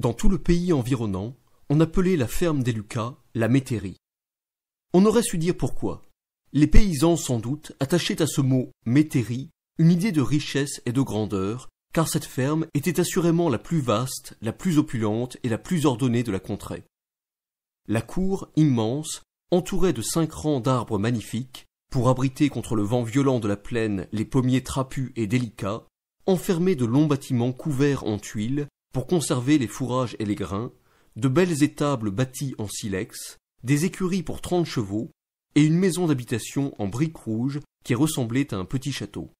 Dans tout le pays environnant, on appelait la ferme des Lucas la métairie. On aurait su dire pourquoi. Les paysans, sans doute, attachaient à ce mot métairie une idée de richesse et de grandeur, car cette ferme était assurément la plus vaste, la plus opulente et la plus ordonnée de la contrée. La cour, immense, entourée de cinq rangs d'arbres magnifiques, pour abriter contre le vent violent de la plaine les pommiers trapus et délicats, enfermait de longs bâtiments couverts en tuiles pour conserver les fourrages et les grains, de belles étables bâties en silex, des écuries pour trente chevaux, et une maison d'habitation en briques rouges qui ressemblait à un petit château.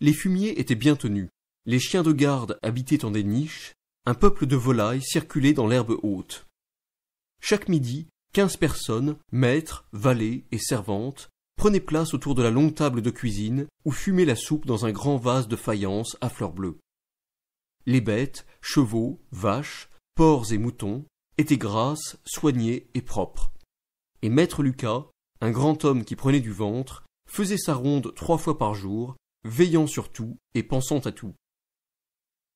Les fumiers étaient bien tenus, les chiens de garde habitaient en des niches, un peuple de volailles circulait dans l'herbe haute. Chaque midi, quinze personnes, maîtres, valets et servantes, prenaient place autour de la longue table de cuisine où fumait la soupe dans un grand vase de faïence à fleurs bleues. Les bêtes, chevaux, vaches, porcs et moutons, étaient grasses, soignées et propres. Et maître Lucas, un grand homme qui prenait du ventre, faisait sa ronde trois fois par jour, veillant sur tout et pensant à tout.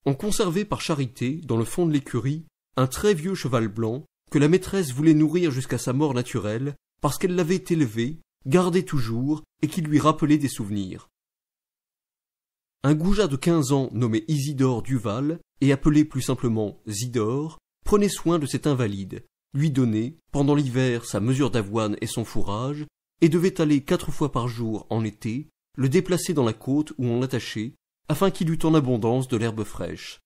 On conservait par charité, dans le fond de l'écurie, un très vieux cheval blanc que la maîtresse voulait nourrir jusqu'à sa mort naturelle parce qu'elle l'avait élevé, gardé toujours et qui lui rappelait des souvenirs. Un goujat de quinze ans nommé Isidore Duval, et appelé plus simplement Zidore, prenait soin de cet invalide, lui donnait, pendant l'hiver, sa mesure d'avoine et son fourrage, et devait aller quatre fois par jour en été, le déplacer dans la côte où on l'attachait, afin qu'il eût en abondance de l'herbe fraîche.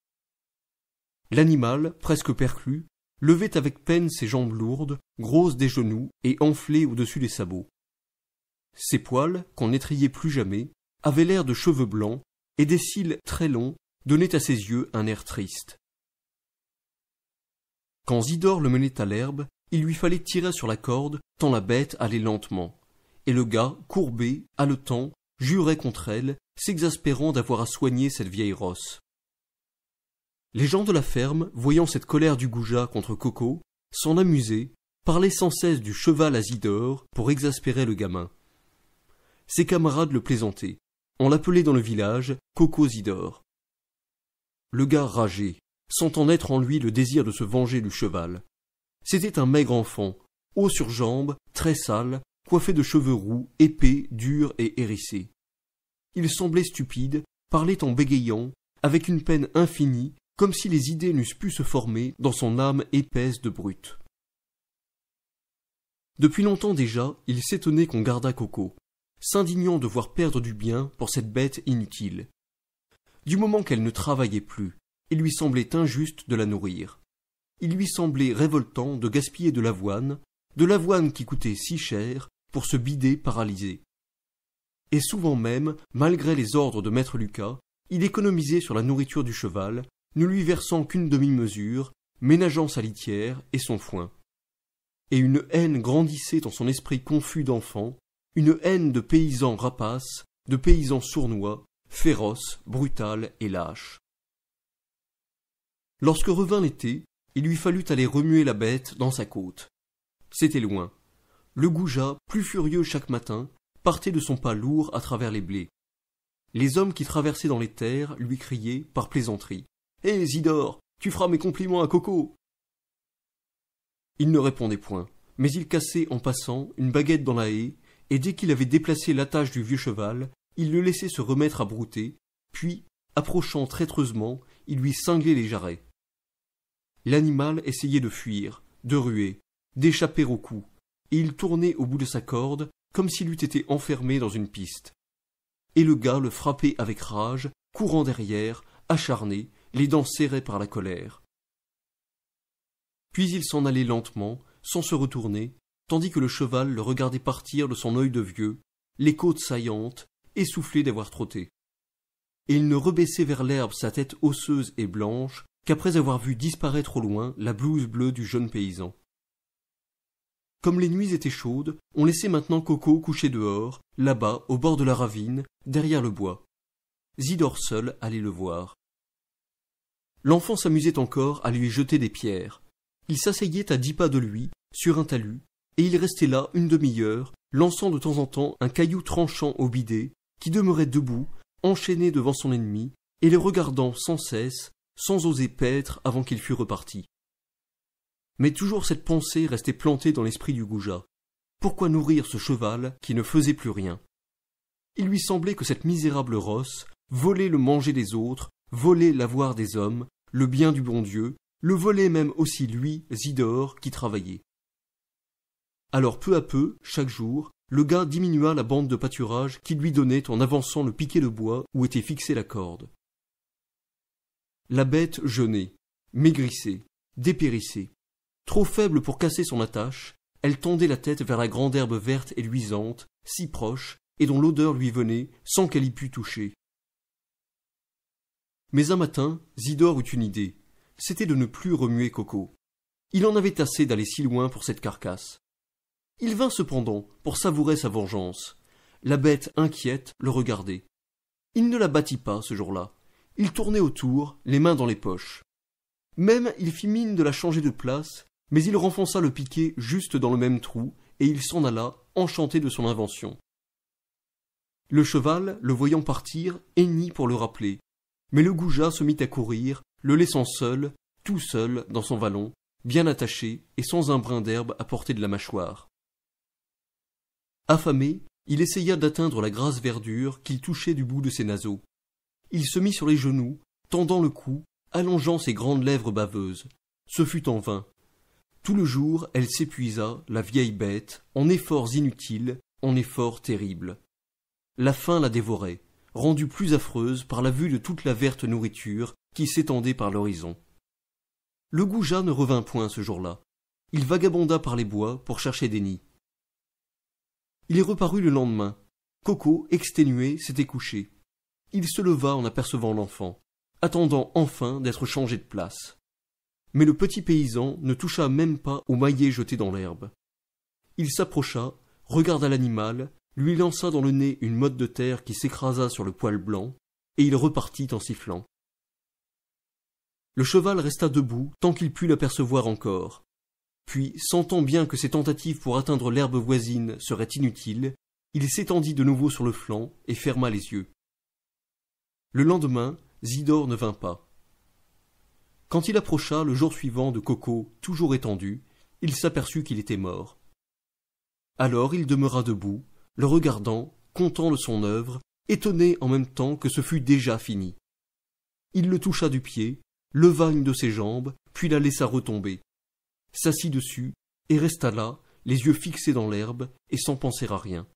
L'animal, presque perclus, levait avec peine ses jambes lourdes, grosses des genoux et enflées au-dessus des sabots. Ses poils, qu'on n'étrillait plus jamais, avaient l'air de cheveux blancs et des cils très longs donnaient à ses yeux un air triste. Quand Zidore le menait à l'herbe, il lui fallait tirer sur la corde, tant la bête allait lentement. Et le gars, courbé, haletant, jurait contre elle, s'exaspérant d'avoir à soigner cette vieille rosse. Les gens de la ferme, voyant cette colère du goujat contre Coco, s'en amusaient, parlaient sans cesse du cheval à Zidore pour exaspérer le gamin. Ses camarades le plaisantaient. On l'appelait dans le village Coco Zidore. Le gars rageait, sentant naître en lui le désir de se venger du cheval. C'était un maigre enfant, haut sur jambes, très sale, coiffé de cheveux roux, épais, durs et hérissés. Il semblait stupide, parlait en bégayant, avec une peine infinie, comme si les idées n'eussent pu se former dans son âme épaisse de brute. Depuis longtemps déjà, il s'étonnait qu'on gardât Coco s'indignant de voir perdre du bien pour cette bête inutile. Du moment qu'elle ne travaillait plus, il lui semblait injuste de la nourrir. Il lui semblait révoltant de gaspiller de l'avoine, de l'avoine qui coûtait si cher, pour se bider paralysé. Et souvent même, malgré les ordres de maître Lucas, il économisait sur la nourriture du cheval, ne lui versant qu'une demi-mesure, ménageant sa litière et son foin. Et une haine grandissait en son esprit confus d'enfant une haine de paysans rapaces, de paysans sournois, féroces, brutales et lâches. Lorsque revint l'été, il lui fallut aller remuer la bête dans sa côte. C'était loin. Le goujat, plus furieux chaque matin, partait de son pas lourd à travers les blés. Les hommes qui traversaient dans les terres lui criaient, par plaisanterie, Hé, eh, Zidore, tu feras mes compliments à Coco Il ne répondait point, mais il cassait en passant une baguette dans la haie et dès qu'il avait déplacé l'attache du vieux cheval, il le laissait se remettre à brouter, puis, approchant traîtreusement, il lui cinglait les jarrets. L'animal essayait de fuir, de ruer, d'échapper au coup, et il tournait au bout de sa corde comme s'il eût été enfermé dans une piste. Et le gars le frappait avec rage, courant derrière, acharné, les dents serrées par la colère. Puis il s'en allait lentement, sans se retourner, tandis que le cheval le regardait partir de son œil de vieux, les côtes saillantes, essoufflé d'avoir trotté. Et il ne rebaissait vers l'herbe sa tête osseuse et blanche qu'après avoir vu disparaître au loin la blouse bleue du jeune paysan. Comme les nuits étaient chaudes, on laissait maintenant Coco coucher dehors, là-bas, au bord de la ravine, derrière le bois. Zidore seul allait le voir. L'enfant s'amusait encore à lui jeter des pierres. Il s'asseyait à dix pas de lui, sur un talus, et il restait là une demi-heure, lançant de temps en temps un caillou tranchant au bidet, qui demeurait debout, enchaîné devant son ennemi, et le regardant sans cesse, sans oser paître avant qu'il fût reparti. Mais toujours cette pensée restait plantée dans l'esprit du goujat. Pourquoi nourrir ce cheval qui ne faisait plus rien Il lui semblait que cette misérable rosse volait le manger des autres, volait l'avoir des hommes, le bien du bon Dieu, le volait même aussi lui, Zidore, qui travaillait. Alors peu à peu, chaque jour, le gars diminua la bande de pâturage qu'il lui donnait en avançant le piquet de bois où était fixée la corde. La bête jeûnait, maigrissait, dépérissait. Trop faible pour casser son attache, elle tendait la tête vers la grande herbe verte et luisante, si proche, et dont l'odeur lui venait sans qu'elle y pût toucher. Mais un matin, Zidore eut une idée. C'était de ne plus remuer Coco. Il en avait assez d'aller si loin pour cette carcasse. Il vint cependant pour savourer sa vengeance. La bête inquiète le regardait. Il ne la battit pas ce jour-là. Il tournait autour, les mains dans les poches. Même il fit mine de la changer de place, mais il renfonça le piquet juste dans le même trou, et il s'en alla, enchanté de son invention. Le cheval, le voyant partir, hennit pour le rappeler, mais le goujat se mit à courir, le laissant seul, tout seul, dans son vallon, bien attaché et sans un brin d'herbe à portée de la mâchoire. Affamé, il essaya d'atteindre la grasse verdure qu'il touchait du bout de ses naseaux. Il se mit sur les genoux, tendant le cou, allongeant ses grandes lèvres baveuses. Ce fut en vain. Tout le jour, elle s'épuisa, la vieille bête, en efforts inutiles, en efforts terribles. La faim la dévorait, rendue plus affreuse par la vue de toute la verte nourriture qui s'étendait par l'horizon. Le goujat ne revint point ce jour-là. Il vagabonda par les bois pour chercher des nids. Il est reparu le lendemain. Coco, exténué, s'était couché. Il se leva en apercevant l'enfant, attendant enfin d'être changé de place. Mais le petit paysan ne toucha même pas au maillet jeté dans l'herbe. Il s'approcha, regarda l'animal, lui lança dans le nez une motte de terre qui s'écrasa sur le poil blanc, et il repartit en sifflant. Le cheval resta debout tant qu'il put l'apercevoir encore, puis, sentant bien que ses tentatives pour atteindre l'herbe voisine seraient inutiles, il s'étendit de nouveau sur le flanc et ferma les yeux. Le lendemain, Zidore ne vint pas. Quand il approcha le jour suivant de Coco, toujours étendu, il s'aperçut qu'il était mort. Alors il demeura debout, le regardant, content de son œuvre, étonné en même temps que ce fût déjà fini. Il le toucha du pied, leva une de ses jambes, puis la laissa retomber s'assit dessus et resta là, les yeux fixés dans l'herbe et sans penser à rien.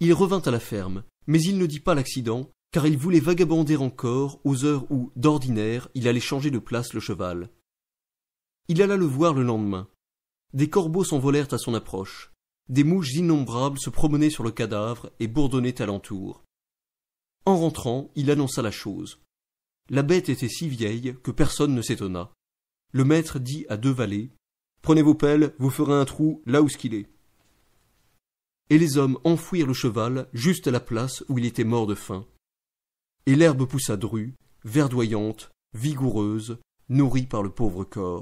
Il revint à la ferme, mais il ne dit pas l'accident, car il voulait vagabonder encore aux heures où, d'ordinaire, il allait changer de place le cheval. Il alla le voir le lendemain. Des corbeaux s'envolèrent à son approche. Des mouches innombrables se promenaient sur le cadavre et bourdonnaient alentour. En rentrant, il annonça la chose. La bête était si vieille que personne ne s'étonna le maître dit à deux valets Prenez vos pelles, vous ferez un trou là où ce qu'il est. Et les hommes enfouirent le cheval juste à la place où il était mort de faim. Et l'herbe poussa drue, verdoyante, vigoureuse, nourrie par le pauvre corps.